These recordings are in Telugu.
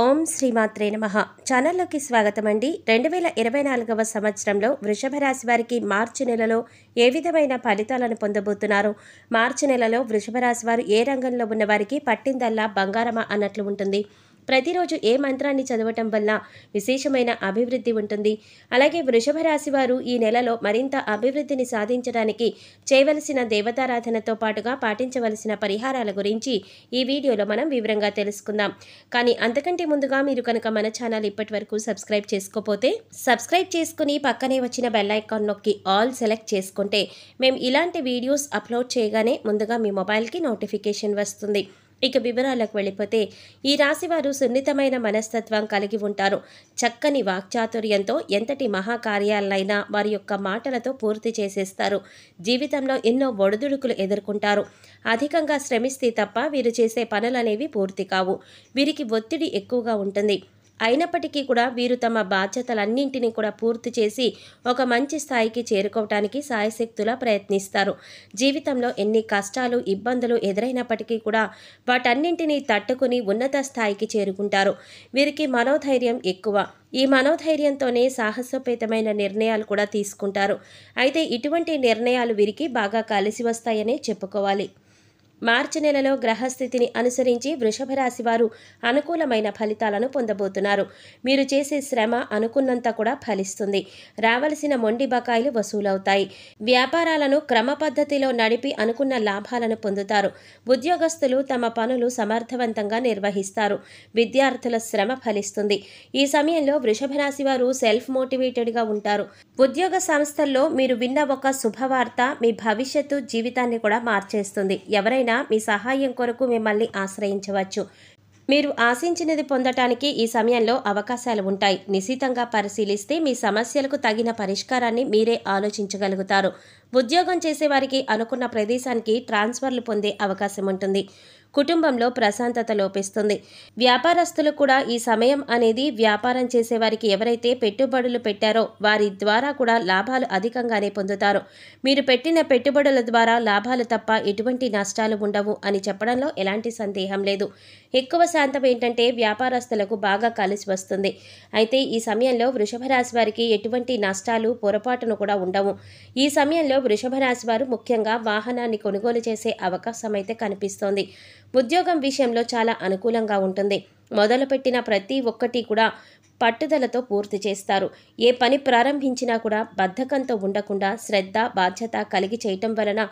ఓం శ్రీమాత్రే నమ ఛానల్లోకి స్వాగతం అండి రెండు వేల ఇరవై నాలుగవ సంవత్సరంలో వృషభ రాశి వారికి మార్చి నెలలో ఏ విధమైన ఫలితాలను పొందబోతున్నారు మార్చి నెలలో వృషభ రాశి వారు ఏ రంగంలో ఉన్నవారికి పట్టిందల్లా బంగారమా అన్నట్లు ఉంటుంది ప్రతిరోజు ఏ మంత్రాన్ని చదవటం వల్ల విశేషమైన అభివృద్ధి ఉంటుంది అలాగే వృషభ రాశి వారు ఈ నెలలో మరింత అభివృద్ధిని సాధించడానికి చేయవలసిన దేవతారాధనతో పాటుగా పాటించవలసిన పరిహారాల గురించి ఈ వీడియోలో మనం వివరంగా తెలుసుకుందాం కానీ అంతకంటే ముందుగా మీరు కనుక మన ఛానల్ ఇప్పటి వరకు సబ్స్క్రైబ్ చేసుకోపోతే సబ్స్క్రైబ్ చేసుకుని పక్కనే వచ్చిన బెల్ ఐకాన్ నొక్కి ఆల్ సెలెక్ట్ చేసుకుంటే మేము ఇలాంటి వీడియోస్ అప్లోడ్ చేయగానే ముందుగా మీ మొబైల్కి నోటిఫికేషన్ వస్తుంది ఇక వివరాలకు వెళ్ళిపోతే ఈ రాశివారు సున్నితమైన మనస్తత్వం కలిగి ఉంటారు చక్కని వాక్చాతుర్యంతో ఎంతటి మహాకార్యాలైనా వారి యొక్క మాటలతో పూర్తి చేసేస్తారు జీవితంలో ఎన్నో ఒడిదుడుకులు ఎదుర్కొంటారు అధికంగా శ్రమిస్తే తప్ప వీరు చేసే పనులనేవి పూర్తి కావు వీరికి ఒత్తిడి ఎక్కువగా ఉంటుంది అయినప్పటికీ కూడా వీరు తమ బాధ్యతలన్నింటినీ కూడా పూర్తి చేసి ఒక మంచి స్థాయికి చేరుకోవటానికి సాయశక్తులా ప్రయత్నిస్తారు జీవితంలో ఎన్ని కష్టాలు ఇబ్బందులు ఎదురైనప్పటికీ కూడా వాటన్నింటినీ తట్టుకుని ఉన్నత స్థాయికి చేరుకుంటారు వీరికి మనోధైర్యం ఎక్కువ ఈ మనోధైర్యంతోనే సాహసోపేతమైన నిర్ణయాలు కూడా తీసుకుంటారు అయితే ఇటువంటి నిర్ణయాలు వీరికి బాగా కలిసి వస్తాయనే చెప్పుకోవాలి మార్చి నెలలో గ్రహస్థితిని అనుసరించి వృషభ రాశి వారు అనుకూలమైన ఫలితాలను పొందబోతున్నారు మీరు చేసే శ్రమ అనుకున్నంత కూడా ఫలిస్తుంది రావలసిన మొండి బకాయిలు వసూలవుతాయి వ్యాపారాలను క్రమ పద్ధతిలో నడిపి అనుకున్న లాభాలను పొందుతారు ఉద్యోగస్తులు తమ పనులు సమర్థవంతంగా నిర్వహిస్తారు విద్యార్థుల శ్రమ ఫలిస్తుంది ఈ సమయంలో వృషభ రాశి వారు సెల్ఫ్ మోటివేటెడ్గా ఉంటారు ఉద్యోగ సంస్థల్లో మీరు విన్న ఒక శుభవార్త మీ భవిష్యత్తు జీవితాన్ని కూడా మార్చేస్తుంది ఎవరైనా ఎవరినైనా మీ సహాయం కొరకు మిమ్మల్ని ఆశ్రయించవచ్చు మీరు ఆశించినది పొందటానికి ఈ సమయంలో అవకాశాలు ఉంటాయి నిశితంగా పరిశీలిస్తే మీ సమస్యలకు తగిన పరిష్కారాన్ని మీరే ఆలోచించగలుగుతారు ఉద్యోగం చేసేవారికి అనుకున్న ప్రదేశానికి ట్రాన్స్ఫర్లు పొందే అవకాశం ఉంటుంది కుటుంబంలో ప్రశాంతత లోపిస్తుంది వ్యాపారస్తులు కూడా ఈ సమయం అనేది వ్యాపారం చేసేవారికి ఎవరైతే పెట్టుబడులు పెట్టారో వారి ద్వారా కూడా లాభాలు అధికంగానే పొందుతారు మీరు పెట్టిన పెట్టుబడుల ద్వారా లాభాలు తప్ప ఎటువంటి నష్టాలు ఉండవు అని చెప్పడంలో ఎలాంటి సందేహం లేదు ఎక్కువ శాంతం ఏంటంటే వ్యాపారస్తులకు బాగా కలిసి వస్తుంది అయితే ఈ సమయంలో వృషభ రాశి వారికి ఎటువంటి నష్టాలు పొరపాటును కూడా ఉండవు ఈ సమయంలో వీటిలో వృషభ రాశి వారు ముఖ్యంగా వాహనాన్ని కొనుగోలు చేసే అవకాశం అయితే కనిపిస్తోంది ఉద్యోగం విషయంలో చాలా అనుకూలంగా ఉంటుంది మొదలుపెట్టిన ప్రతి ఒక్కటి కూడా పట్టుదలతో పూర్తి చేస్తారు ఏ పని ప్రారంభించినా కూడా బద్ధకంతో ఉండకుండా శ్రద్ధ బాధ్యత కలిగి చేయటం వలన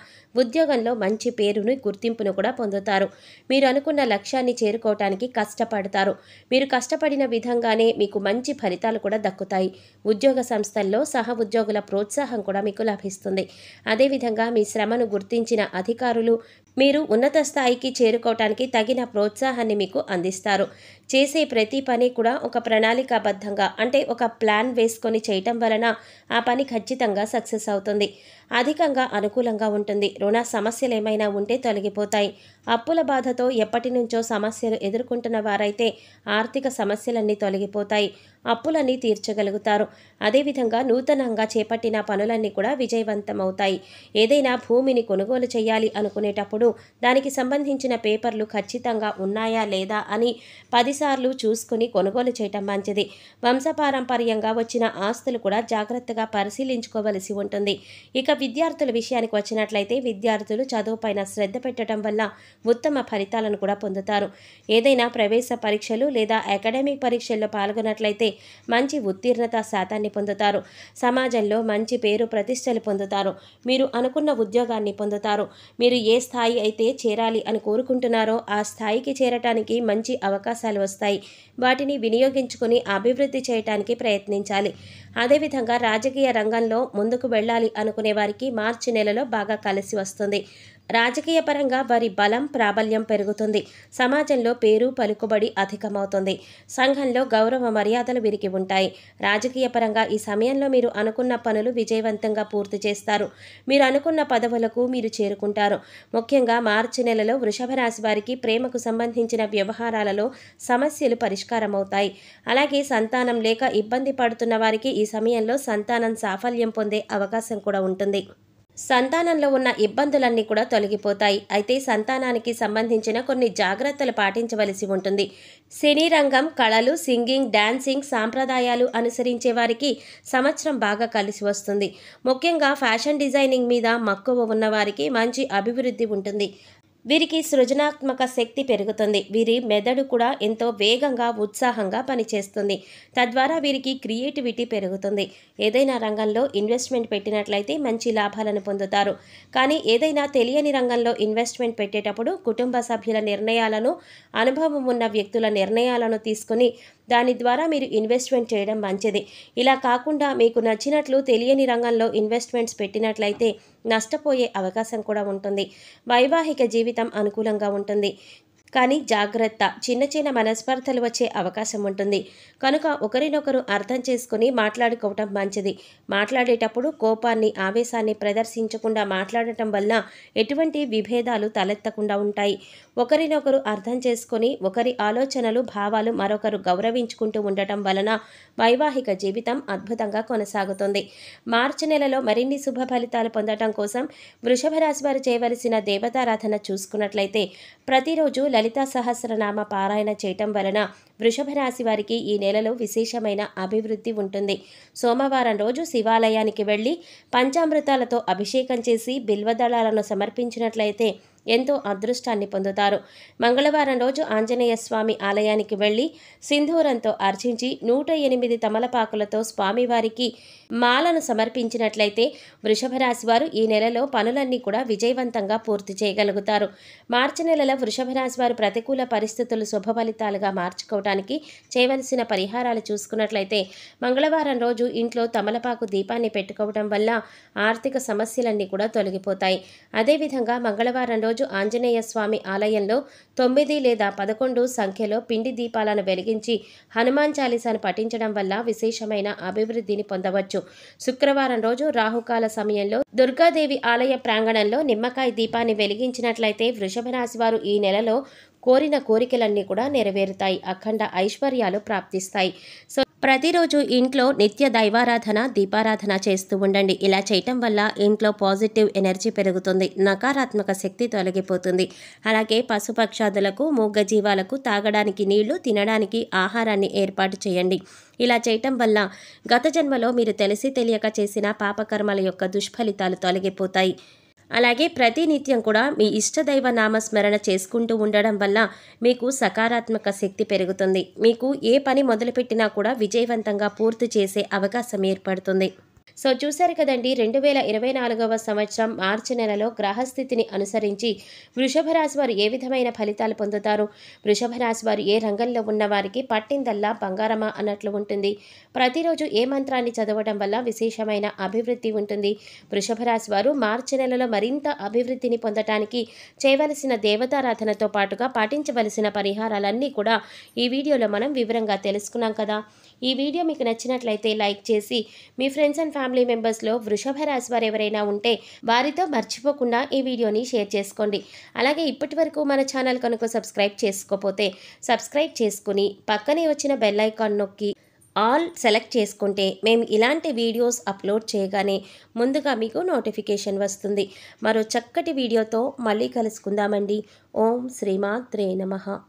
ఉద్యోగంలో మంచి పేరును గుర్తింపును కూడా పొందుతారు మీరు అనుకున్న లక్ష్యాన్ని చేరుకోవటానికి కష్టపడతారు మీరు కష్టపడిన విధంగానే మీకు మంచి ఫలితాలు కూడా దక్కుతాయి ఉద్యోగ సంస్థల్లో సహ ఉద్యోగుల ప్రోత్సాహం కూడా మీకు లభిస్తుంది అదేవిధంగా మీ శ్రమను గుర్తించిన అధికారులు మీరు ఉన్నత స్థాయికి చేరుకోవటానికి తగిన ప్రోత్సాహాన్ని మీకు అందిస్తారు చేసే ప్రతి పని కూడా ఒక ప్రణాళికాబద్ధంగా అంటే ఒక ప్లాన్ వేసుకొని చేయటం వలన ఆ పని ఖచ్చితంగా సక్సెస్ అవుతుంది అధికంగా అనుకూలంగా ఉంటుంది రుణ సమస్యలు ఏమైనా ఉంటే తొలగిపోతాయి అప్పుల బాధతో ఎప్పటి నుంచో సమస్యలు ఎదుర్కొంటున్న వారైతే ఆర్థిక సమస్యలన్నీ తొలగిపోతాయి అప్పులన్నీ తీర్చగలుగుతారు అదేవిధంగా నూతనంగా చేపట్టిన పనులన్నీ కూడా విజయవంతమవుతాయి ఏదైనా భూమిని కొనుగోలు చేయాలి అనుకునేటప్పుడు దానికి సంబంధించిన పేపర్లు ఖచ్చితంగా ఉన్నాయా లేదా అని పదిసార్లు చూసుకుని కొనుగోలు చేయటం మంచిది వంశపారంపర్యంగా వచ్చిన ఆస్తులు కూడా జాగ్రత్తగా పరిశీలించుకోవలసి ఉంటుంది ఇక విద్యార్థుల విషయానికి వచ్చినట్లయితే విద్యార్థులు చదువుపైన శ్రద్ధ పెట్టడం వల్ల ఉత్తమ ఫలితాలను కూడా పొందుతారు ఏదైనా ప్రవేశ పరీక్షలు లేదా అకాడమిక్ పరీక్షల్లో పాల్గొన్నట్లయితే మంచి ఉత్తీర్ణత శాతాన్ని పొందుతారు సమాజంలో మంచి పేరు ప్రతిష్టలు పొందుతారు మీరు అనుకున్న ఉద్యోగాన్ని పొందుతారు మీరు ఏ స్థాయి అయితే చేరాలి అని కోరుకుంటున్నారో ఆ స్థాయికి చేరటానికి మంచి అవకాశాలు వస్తాయి వాటిని వినియోగించుకుని అభివృద్ధి చేయటానికి ప్రయత్నించాలి అదేవిధంగా రాజకీయ రంగంలో ముందుకు వెళ్ళాలి అనుకునే వారికి మార్చి నెలలో బాగా కలిసి వస్తుంది రాజకీయపరంగా వారి బలం ప్రాబల్యం పెరుగుతుంది సమాజంలో పేరు పలుకుబడి అధికమవుతుంది సంఘంలో గౌరవ మర్యాదలు విరిగి ఉంటాయి రాజకీయపరంగా ఈ సమయంలో మీరు అనుకున్న పనులు విజయవంతంగా పూర్తి చేస్తారు మీరు అనుకున్న పదవులకు మీరు చేరుకుంటారు ముఖ్యంగా మార్చి నెలలో వృషభ రాశి వారికి ప్రేమకు సంబంధించిన వ్యవహారాలలో సమస్యలు పరిష్కారమవుతాయి అలాగే సంతానం లేక ఇబ్బంది పడుతున్న వారికి ఈ సమయంలో సంతానం సాఫల్యం పొందే అవకాశం కూడా ఉంటుంది సంతానంలో ఉన్న ఇబ్బందులన్నీ కూడా తొలగిపోతాయి అయితే సంతానానికి సంబంధించిన కొన్ని జాగ్రత్తలు పాటించవలసి ఉంటుంది సినీ రంగం కళలు సింగింగ్ డాన్సింగ్ సాంప్రదాయాలు అనుసరించే వారికి సంవత్సరం బాగా కలిసి వస్తుంది ముఖ్యంగా ఫ్యాషన్ డిజైనింగ్ మీద మక్కువ ఉన్నవారికి మంచి అభివృద్ధి ఉంటుంది వీరికి సృజనాత్మక శక్తి పెరుగుతుంది వీరి మెదడు కూడా ఎంతో వేగంగా ఉత్సాహంగా పనిచేస్తుంది తద్వారా వీరికి క్రియేటివిటీ పెరుగుతుంది ఏదైనా రంగంలో ఇన్వెస్ట్మెంట్ పెట్టినట్లయితే మంచి లాభాలను పొందుతారు కానీ ఏదైనా తెలియని రంగంలో ఇన్వెస్ట్మెంట్ పెట్టేటప్పుడు కుటుంబ సభ్యుల నిర్ణయాలను అనుభవం ఉన్న వ్యక్తుల నిర్ణయాలను తీసుకుని దాని ద్వారా మీరు ఇన్వెస్ట్మెంట్ చేయడం మంచిది ఇలా కాకుండా మీకు నచ్చినట్లు తెలియని రంగంలో ఇన్వెస్ట్మెంట్స్ పెట్టినట్లయితే నష్టపోయే అవకాశం కూడా ఉంటుంది వైవాహిక జీవితం అనుకూలంగా ఉంటుంది కానీ జాగ్రత్త చిన్న చిన్న మనస్పర్ధలు వచ్చే అవకాశం ఉంటుంది కనుక ఒకరినొకరు అర్థం చేసుకుని మాట్లాడుకోవటం మంచిది మాట్లాడేటప్పుడు కోపాన్ని ఆవేశాన్ని ప్రదర్శించకుండా మాట్లాడటం వలన ఎటువంటి విభేదాలు తలెత్తకుండా ఉంటాయి ఒకరినొకరు అర్థం చేసుకుని ఒకరి ఆలోచనలు భావాలు మరొకరు గౌరవించుకుంటూ ఉండటం వలన వైవాహిక జీవితం అద్భుతంగా కొనసాగుతుంది మార్చి నెలలో మరిన్ని శుభ ఫలితాలు పొందటం కోసం వృషభ రాశి వారు చేయవలసిన దేవతారాధన చూసుకున్నట్లయితే ప్రతిరోజు లలిత సహస్రనామ పారాయణ చేయటం వలన వృషభ రాశి వారికి ఈ నెలలో విశేషమైన అభివృద్ధి ఉంటుంది సోమవారం రోజు శివాలయానికి వెళ్ళి పంచామృతాలతో అభిషేకం చేసి బిల్వదళాలను సమర్పించినట్లయితే ఎంతో అదృష్టాన్ని పొందుతారు మంగళవారం రోజు ఆంజనేయ స్వామి ఆలయానికి వెళ్ళి సింధూరంతో అర్చించి నూట ఎనిమిది తమలపాకులతో స్వామివారికి మాలను సమర్పించినట్లయితే వృషభ రాశి వారు ఈ నెలలో పనులన్నీ కూడా విజయవంతంగా పూర్తి చేయగలుగుతారు మార్చి నెలలో వృషభ రాశి వారు ప్రతికూల పరిస్థితులు శుభ ఫలితాలుగా మార్చుకోవడానికి చేయవలసిన పరిహారాలు చూసుకున్నట్లయితే మంగళవారం రోజు ఇంట్లో తమలపాకు దీపాన్ని పెట్టుకోవడం వల్ల ఆర్థిక సమస్యలన్నీ కూడా తొలగిపోతాయి అదేవిధంగా మంగళవారం రోజు రోజు ఆంజనేయ స్వామి ఆలయంలో తొమ్మిది లేదా పదకొండు సంఖ్యలో పిండి దీపాలను వెలిగించి హనుమాన్ చాలీసాను పఠించడం వల్ల విశేషమైన అభివృద్ధిని పొందవచ్చు శుక్రవారం రోజు రాహుకాల సమయంలో దుర్గాదేవి ఆలయ ప్రాంగణంలో నిమ్మకాయ దీపాన్ని వెలిగించినట్లయితే వృషభ రాశి వారు ఈ నెలలో కోరిన కోరికలన్నీ కూడా నెరవేరుతాయి అఖండ ఐశ్వర్యాలు ప్రాప్తిస్తాయి సో ప్రతిరోజు ఇంట్లో నిత్య దైవారాధన దీపారాధన చేస్తూ ఉండండి ఇలా చేయటం వల్ల ఇంట్లో పాజిటివ్ ఎనర్జీ పెరుగుతుంది నకారాత్మక శక్తి తొలగిపోతుంది అలాగే పశుపక్షాదులకు మూగ జీవాలకు తాగడానికి నీళ్లు తినడానికి ఆహారాన్ని ఏర్పాటు చేయండి ఇలా చేయటం వల్ల గత జన్మలో మీరు తెలిసి తెలియక చేసిన పాపకర్మల యొక్క దుష్ఫలితాలు తొలగిపోతాయి అలాగే ప్రతినిత్యం కూడా మీ ఇష్టదైవ నామస్మరణ చేసుకుంటూ ఉండడం వల్ల మీకు సకారాత్మక శక్తి పెరుగుతుంది మీకు ఏ పని మొదలుపెట్టినా కూడా విజయవంతంగా పూర్తి చేసే అవకాశం ఏర్పడుతుంది సో చూశారు కదండి రెండు వేల ఇరవై నాలుగవ సంవత్సరం మార్చి నెలలో గ్రహస్థితిని అనుసరించి వృషభ రాశి వారు ఏ విధమైన ఫలితాలు పొందుతారు వృషభ రాశి వారు ఏ రంగంలో ఉన్న వారికి పట్టిందల్లా బంగారమా అన్నట్లు ఉంటుంది ప్రతిరోజు ఏ మంత్రాన్ని చదవడం వల్ల విశేషమైన అభివృద్ధి ఉంటుంది వృషభ రాశి వారు మార్చి నెలలో మరింత అభివృద్ధిని పొందటానికి చేయవలసిన దేవతారాధనతో పాటుగా పాటించవలసిన పరిహారాలన్నీ కూడా ఈ వీడియోలో మనం వివరంగా తెలుసుకున్నాం కదా ఈ వీడియో మీకు నచ్చినట్లయితే లైక్ చేసి మీ ఫ్రెండ్స్ అండ్ ఫ్యామిలీ మెంబర్స్లో వృషభ రాశి వారు ఎవరైనా ఉంటే వారితో మర్చిపోకుండా ఈ వీడియోని షేర్ చేసుకోండి అలాగే ఇప్పటి వరకు మన ఛానల్ కనుక సబ్స్క్రైబ్ చేసుకోకపోతే సబ్స్క్రైబ్ చేసుకుని పక్కనే వచ్చిన బెల్ ఐకాన్ నొక్కి ఆల్ సెలెక్ట్ చేసుకుంటే మేము ఇలాంటి వీడియోస్ అప్లోడ్ చేయగానే ముందుగా మీకు నోటిఫికేషన్ వస్తుంది మరో చక్కటి వీడియోతో మళ్ళీ కలుసుకుందామండి ఓం శ్రీమాత్రే నమ